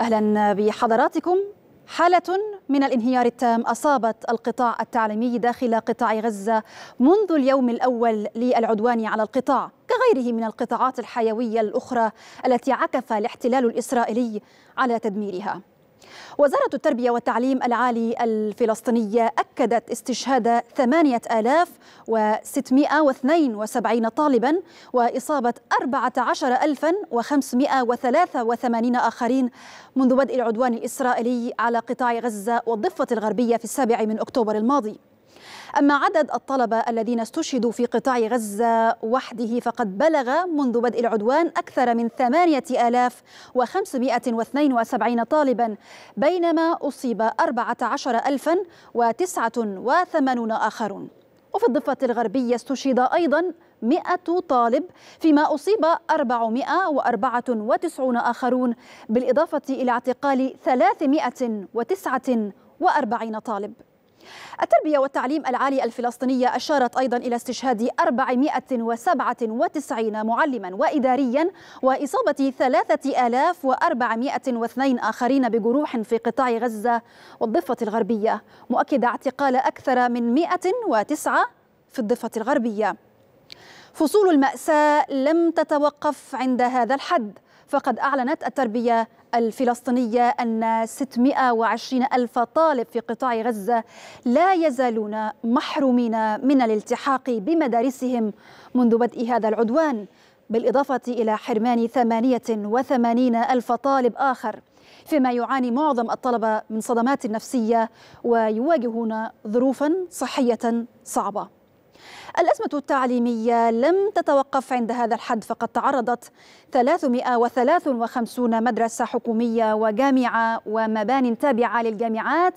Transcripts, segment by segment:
أهلا بحضراتكم حالة من الانهيار التام أصابت القطاع التعليمي داخل قطاع غزة منذ اليوم الأول للعدوان على القطاع كغيره من القطاعات الحيوية الأخرى التي عكف الاحتلال الإسرائيلي على تدميرها وزارة التربية والتعليم العالي الفلسطينية أكدت استشهاد 8672 طالبا وإصابة 14583 آخرين منذ بدء العدوان الإسرائيلي على قطاع غزة والضفة الغربية في السابع من أكتوبر الماضي أما عدد الطلبة الذين استشهدوا في قطاع غزة وحده فقد بلغ منذ بدء العدوان أكثر من 8572 طالبا بينما أصيب 14089 آخرون وفي الضفة الغربية استشهد أيضا 100 طالب فيما أصيب 494 آخرون بالإضافة إلى اعتقال 349 طالب التربية والتعليم العالي الفلسطينية أشارت أيضا إلى استشهاد 497 معلما وإداريا وإصابة 3402 آخرين بجروح في قطاع غزة والضفة الغربية مؤكدة اعتقال أكثر من 109 في الضفة الغربية فصول المأساة لم تتوقف عند هذا الحد فقد أعلنت التربية الفلسطينية أن 620 ألف طالب في قطاع غزة لا يزالون محرومين من الالتحاق بمدارسهم منذ بدء هذا العدوان بالإضافة إلى حرمان 88 ألف طالب آخر فيما يعاني معظم الطلبة من صدمات نفسية ويواجهون ظروفا صحية صعبة الأزمة التعليمية لم تتوقف عند هذا الحد فقد تعرضت 353 مدرسة حكومية وجامعة ومبان تابعة للجامعات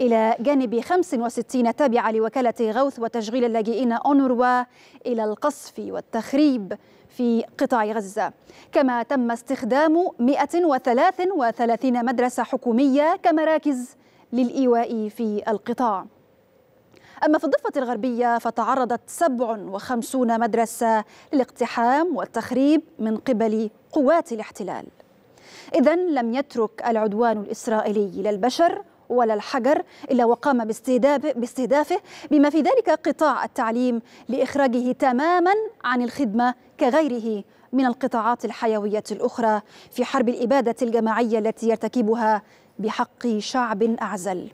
إلى جانب 65 تابعة لوكالة غوث وتشغيل اللاجئين أونروا إلى القصف والتخريب في قطاع غزة كما تم استخدام 133 مدرسة حكومية كمراكز للإيواء في القطاع أما في الضفة الغربية فتعرضت 57 مدرسة للاقتحام والتخريب من قبل قوات الاحتلال إذا لم يترك العدوان الإسرائيلي لا البشر ولا الحجر إلا وقام باستهدافه بما في ذلك قطاع التعليم لإخراجه تماما عن الخدمة كغيره من القطاعات الحيوية الأخرى في حرب الإبادة الجماعية التي يرتكبها بحق شعب أعزل